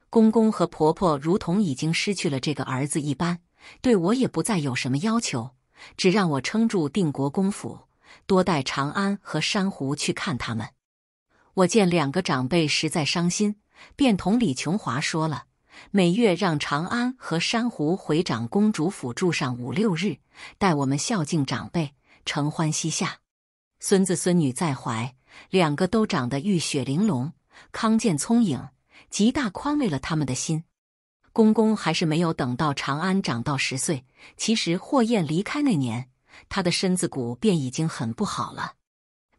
S1: 公公和婆婆如同已经失去了这个儿子一般，对我也不再有什么要求，只让我撑住定国公府，多带长安和珊瑚去看他们。我见两个长辈实在伤心。便同李琼华说了，每月让长安和珊瑚回长公主府住上五六日，待我们孝敬长辈，承欢膝下。孙子孙女在怀，两个都长得玉雪玲珑，康健聪颖，极大宽慰了他们的心。公公还是没有等到长安长到十岁。其实霍燕离开那年，他的身子骨便已经很不好了。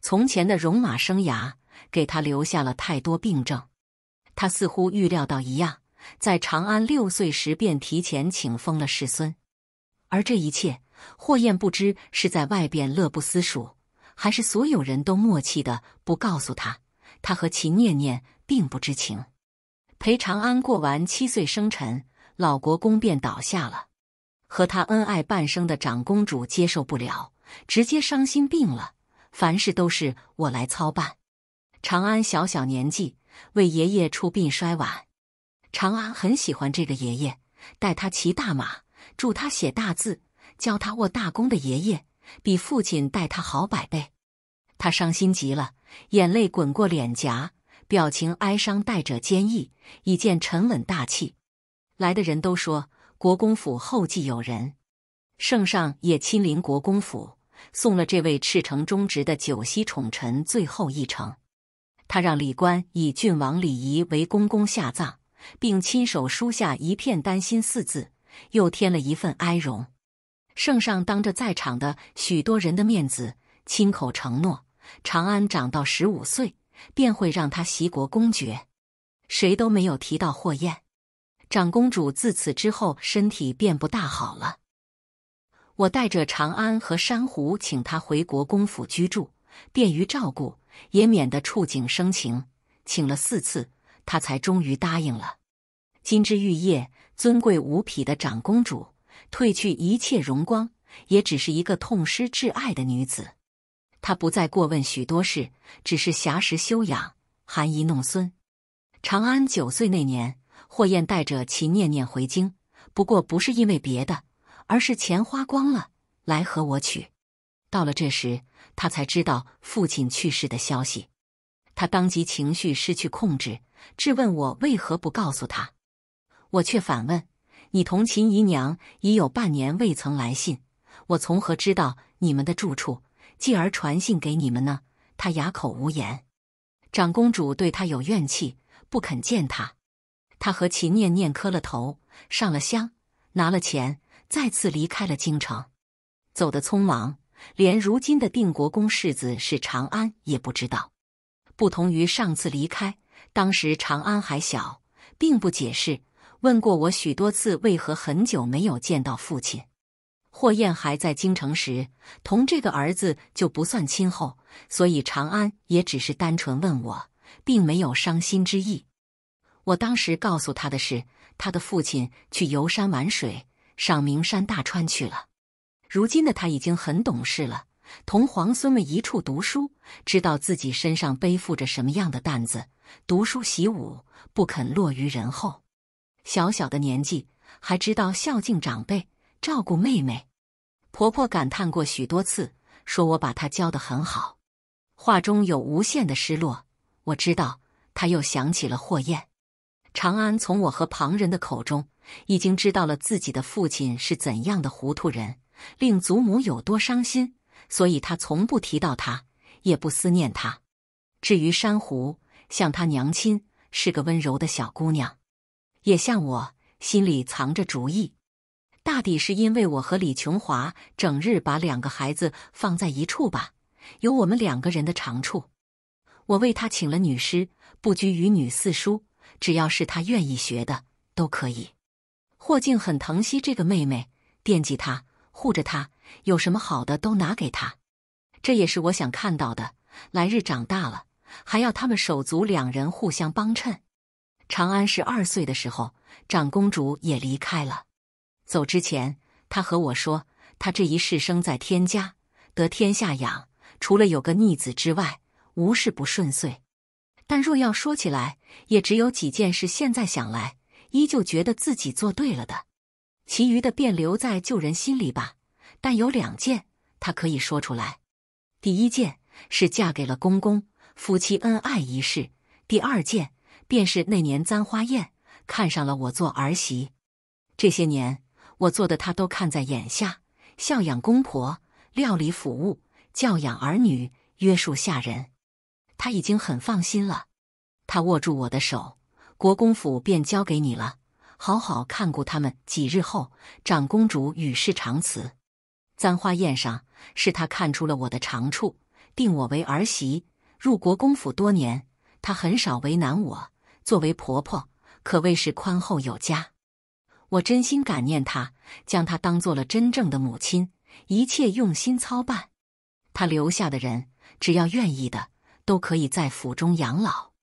S1: 从前的戎马生涯给他留下了太多病症。他似乎预料到一样，在长安六岁时便提前请封了世孙，而这一切霍彦不知是在外边乐不思蜀，还是所有人都默契的不告诉他，他和秦念念并不知情。陪长安过完七岁生辰，老国公便倒下了，和他恩爱半生的长公主接受不了，直接伤心病了，凡事都是我来操办。长安小小年纪。为爷爷出殡摔碗，长安很喜欢这个爷爷，带他骑大马，助他写大字，教他握大弓的爷爷，比父亲待他好百倍。他伤心极了，眼泪滚过脸颊，表情哀伤，带着坚毅，已见沉稳大气。来的人都说，国公府后继有人，圣上也亲临国公府，送了这位赤诚忠直的九锡宠臣最后一程。他让李官以郡王礼仪为公公下葬，并亲手书下一片担心四字，又添了一份哀荣。圣上当着在场的许多人的面子，亲口承诺：长安长到十五岁，便会让他袭国公爵。谁都没有提到霍彦。长公主自此之后身体便不大好了。我带着长安和珊瑚，请他回国公府居住，便于照顾。也免得触景生情，请了四次，他才终于答应了。金枝玉叶、尊贵无匹的长公主，褪去一切荣光，也只是一个痛失挚爱的女子。她不再过问许多事，只是暇时休养，含饴弄孙。长安九岁那年，霍彦带着秦念念回京，不过不是因为别的，而是钱花光了，来和我取。到了这时。他才知道父亲去世的消息，他当即情绪失去控制，质问我为何不告诉他。我却反问：“你同秦姨娘已有半年未曾来信，我从何知道你们的住处，继而传信给你们呢？”他哑口无言。长公主对他有怨气，不肯见他。他和秦念念磕了头，上了香，拿了钱，再次离开了京城，走得匆忙。连如今的定国公世子是长安也不知道。不同于上次离开，当时长安还小，并不解释。问过我许多次，为何很久没有见到父亲。霍彦还在京城时，同这个儿子就不算亲厚，所以长安也只是单纯问我，并没有伤心之意。我当时告诉他的是，他的父亲去游山玩水，赏名山大川去了。如今的他已经很懂事了，同皇孙们一处读书，知道自己身上背负着什么样的担子，读书习武，不肯落于人后。小小的年纪，还知道孝敬长辈，照顾妹妹。婆婆感叹过许多次，说我把她教得很好，话中有无限的失落。我知道，她又想起了霍燕。长安从我和旁人的口中，已经知道了自己的父亲是怎样的糊涂人。令祖母有多伤心，所以他从不提到她，也不思念她。至于珊瑚，像她娘亲，是个温柔的小姑娘，也像我，心里藏着主意。大抵是因为我和李琼华整日把两个孩子放在一处吧，有我们两个人的长处。我为她请了女师，不拘于女四书，只要是他愿意学的都可以。霍静很疼惜这个妹妹，惦记她。护着他，有什么好的都拿给他，这也是我想看到的。来日长大了，还要他们手足两人互相帮衬。长安十二岁的时候，长公主也离开了。走之前，她和我说：“她这一世生在天家，得天下养，除了有个逆子之外，无事不顺遂。但若要说起来，也只有几件事，现在想来，依旧觉得自己做对了的。”其余的便留在旧人心里吧，但有两件他可以说出来。第一件是嫁给了公公，夫妻恩爱一世；第二件便是那年簪花宴，看上了我做儿媳。这些年我做的，他都看在眼下，孝养公婆，料理府务，教养儿女，约束下人，他已经很放心了。他握住我的手，国公府便交给你了。好好看顾他们几日后，长公主与世长辞。簪花宴上，是她看出了我的长处，定我为儿媳。入国公府多年，她很少为难我。作为婆婆，可谓是宽厚有加。我真心感念她，将她当做了真正的母亲，一切用心操办。她留下的人，只要愿意的，都可以在府中养老。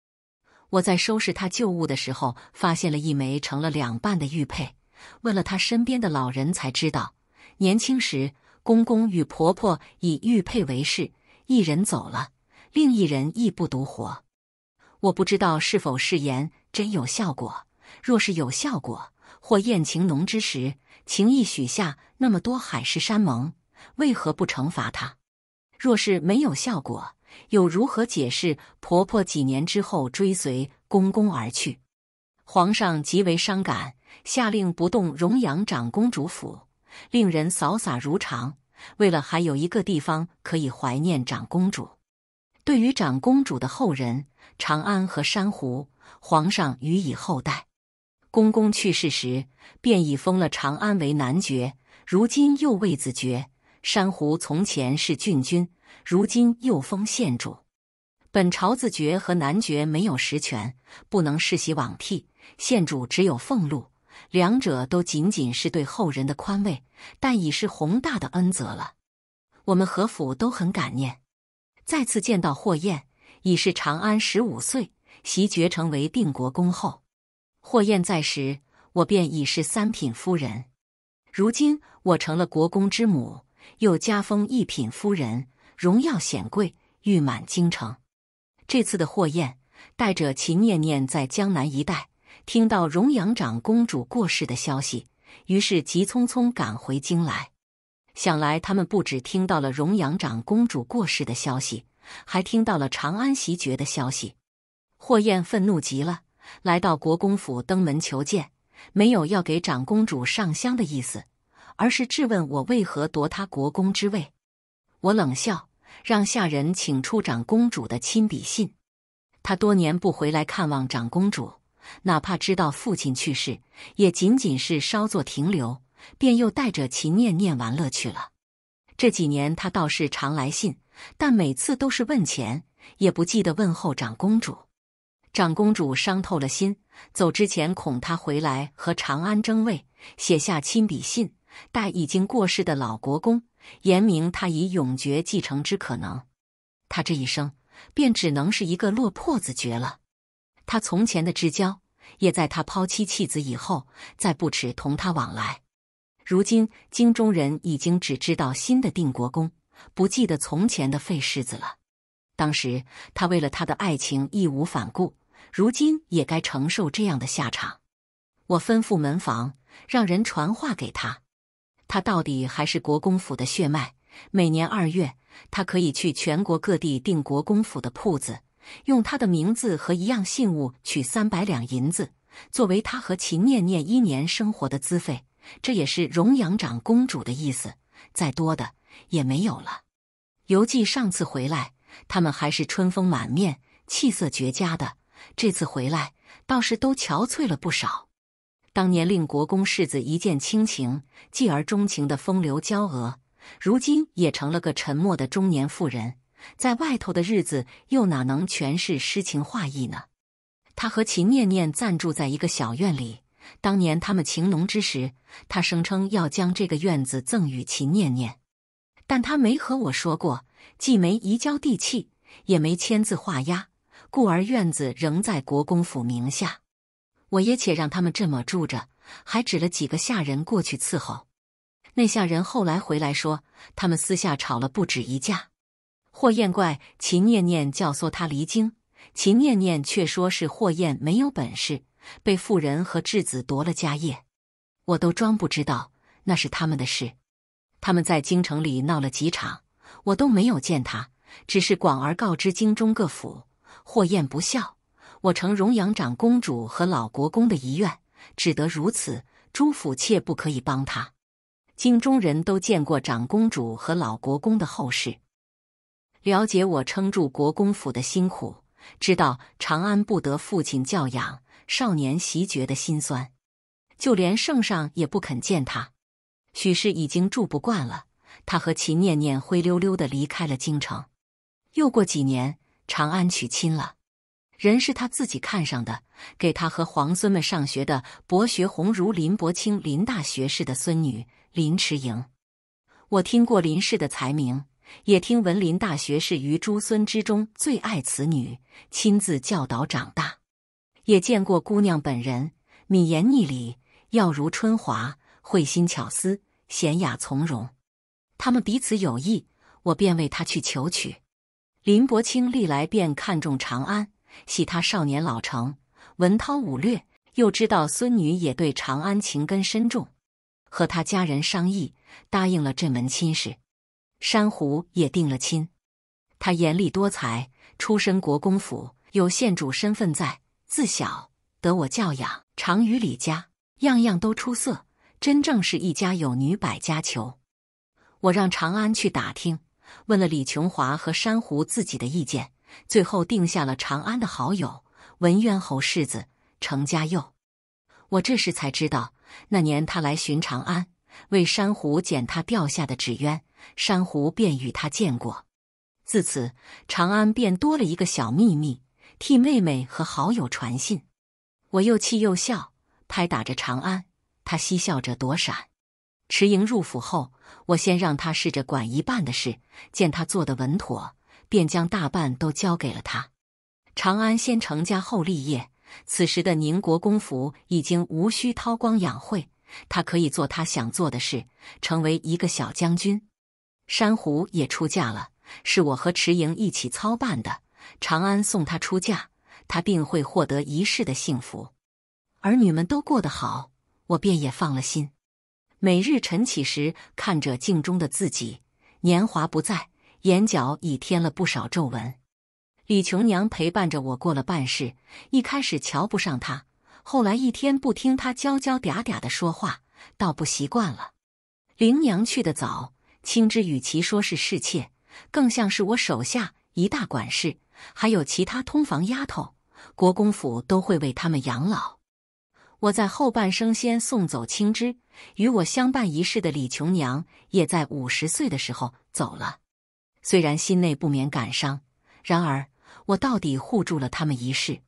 S1: 我在收拾他旧物的时候，发现了一枚成了两半的玉佩。问了他身边的老人才知道，年轻时公公与婆婆以玉佩为誓，一人走了，另一人亦不独活。我不知道是否誓言真有效果。若是有效果，或宴情浓之时，情意许下那么多海誓山盟，为何不惩罚他？若是没有效果。又如何解释婆婆几年之后追随公公而去？皇上极为伤感，下令不动荣阳长公主府，令人扫洒如常，为了还有一个地方可以怀念长公主。对于长公主的后人长安和珊瑚，皇上予以厚待。公公去世时便已封了长安为男爵，如今又为子爵。珊瑚从前是郡君。如今又封县主，本朝子爵和男爵没有实权，不能世袭罔替。县主只有俸禄，两者都仅仅是对后人的宽慰，但已是宏大的恩泽了。我们何府都很感念。再次见到霍彦，已是长安十五岁袭爵，成为定国公后。霍彦在时，我便已是三品夫人。如今我成了国公之母，又加封一品夫人。荣耀显贵，誉满京城。这次的霍彦带着秦念念在江南一带听到荣阳长公主过世的消息，于是急匆匆赶回京来。想来他们不止听到了荣阳长公主过世的消息，还听到了长安袭爵的消息。霍彦愤怒极了，来到国公府登门求见，没有要给长公主上香的意思，而是质问我为何夺他国公之位。我冷笑。让下人请出长公主的亲笔信。他多年不回来看望长公主，哪怕知道父亲去世，也仅仅是稍作停留，便又带着秦念念玩乐去了。这几年他倒是常来信，但每次都是问钱，也不记得问候长公主。长公主伤透了心，走之前恐他回来和长安争位，写下亲笔信，代已经过世的老国公。言明他已永绝继承之可能，他这一生便只能是一个落魄子绝了。他从前的至交，也在他抛妻弃子以后，再不耻同他往来。如今京中人已经只知道新的定国公，不记得从前的废世子了。当时他为了他的爱情义无反顾，如今也该承受这样的下场。我吩咐门房，让人传话给他。他到底还是国公府的血脉。每年二月，他可以去全国各地定国公府的铺子，用他的名字和一样信物取三百两银子，作为他和秦念念一年生活的资费。这也是荣阳长公主的意思。再多的也没有了。游记上次回来，他们还是春风满面、气色绝佳的；这次回来，倒是都憔悴了不少。当年令国公世子一见倾情，继而钟情的风流娇娥，如今也成了个沉默的中年妇人。在外头的日子，又哪能全是诗情画意呢？他和秦念念暂住在一个小院里。当年他们情浓之时，他声称要将这个院子赠与秦念念，但他没和我说过，既没移交地契，也没签字画押，故而院子仍在国公府名下。我也且让他们这么住着，还指了几个下人过去伺候。那下人后来回来说，他们私下吵了不止一架。霍艳怪秦念念教唆他离京，秦念念却说是霍艳没有本事，被富人和稚子夺了家业。我都装不知道，那是他们的事。他们在京城里闹了几场，我都没有见他，只是广而告之京中各府，霍艳不孝。我承荣阳长公主和老国公的遗愿，只得如此。朱府妾不可以帮他。京中人都见过长公主和老国公的后事，了解我撑住国公府的辛苦，知道长安不得父亲教养，少年习觉的心酸。就连圣上也不肯见他，许是已经住不惯了，他和秦念念灰溜溜的离开了京城。又过几年，长安娶亲了。人是他自己看上的，给他和皇孙们上学的博学鸿儒林伯清林大学士的孙女林迟莹。我听过林氏的才名，也听闻林大学士于诸孙之中最爱此女，亲自教导长大，也见过姑娘本人，敏言逆礼，耀如春华，慧心巧思，娴雅从容。他们彼此有意，我便为他去求娶。林伯清历来便看重长安。喜他少年老成，文韬武略，又知道孙女也对长安情根深重，和他家人商议，答应了这门亲事。珊瑚也定了亲，他严厉多才，出身国公府，有县主身份在，自小得我教养，长于李家，样样都出色，真正是一家有女百家求。我让长安去打听，问了李琼华和珊瑚自己的意见。最后定下了长安的好友文渊侯世子程家佑。我这时才知道，那年他来寻长安，为珊瑚捡他掉下的纸鸢，珊瑚便与他见过。自此，长安便多了一个小秘密，替妹妹和好友传信。我又气又笑，拍打着长安，他嬉笑着躲闪。迟盈入府后，我先让他试着管一半的事，见他做的稳妥。便将大半都交给了他。长安先成家后立业，此时的宁国公府已经无需韬光养晦，他可以做他想做的事，成为一个小将军。珊瑚也出嫁了，是我和池莹一起操办的。长安送她出嫁，她定会获得一世的幸福。儿女们都过得好，我便也放了心。每日晨起时，看着镜中的自己，年华不在。眼角已添了不少皱纹，李琼娘陪伴着我过了半世。一开始瞧不上她，后来一天不听她娇娇嗲嗲的说话，倒不习惯了。灵娘去得早，青芝与其说是侍妾，更像是我手下一大管事，还有其他通房丫头，国公府都会为他们养老。我在后半生先送走青芝，与我相伴一世的李琼娘也在五十岁的时候走了。虽然心内不免感伤，然而我到底护住了他们一世。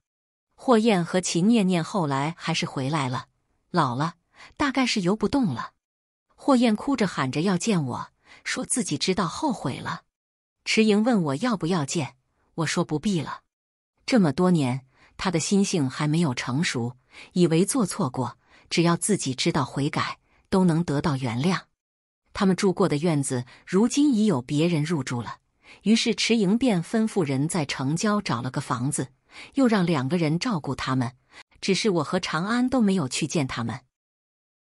S1: 霍艳和秦念念后来还是回来了，老了，大概是游不动了。霍艳哭着喊着要见我，说自己知道后悔了。迟莹问我要不要见，我说不必了。这么多年，他的心性还没有成熟，以为做错过，只要自己知道悔改，都能得到原谅。他们住过的院子，如今已有别人入住了。于是池莹便吩咐人在城郊找了个房子，又让两个人照顾他们。只是我和长安都没有去见他们。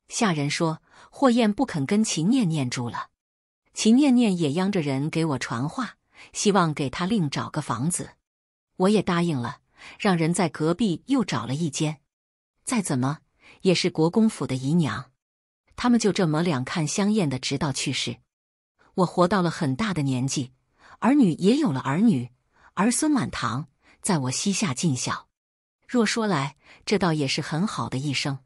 S1: 下人说，霍艳不肯跟秦念念住了，秦念念也央着人给我传话，希望给他另找个房子。我也答应了，让人在隔壁又找了一间。再怎么，也是国公府的姨娘。他们就这么两看相厌的，直到去世。我活到了很大的年纪，儿女也有了儿女，儿孙满堂，在我膝下尽孝。若说来，这倒也是很好的一生。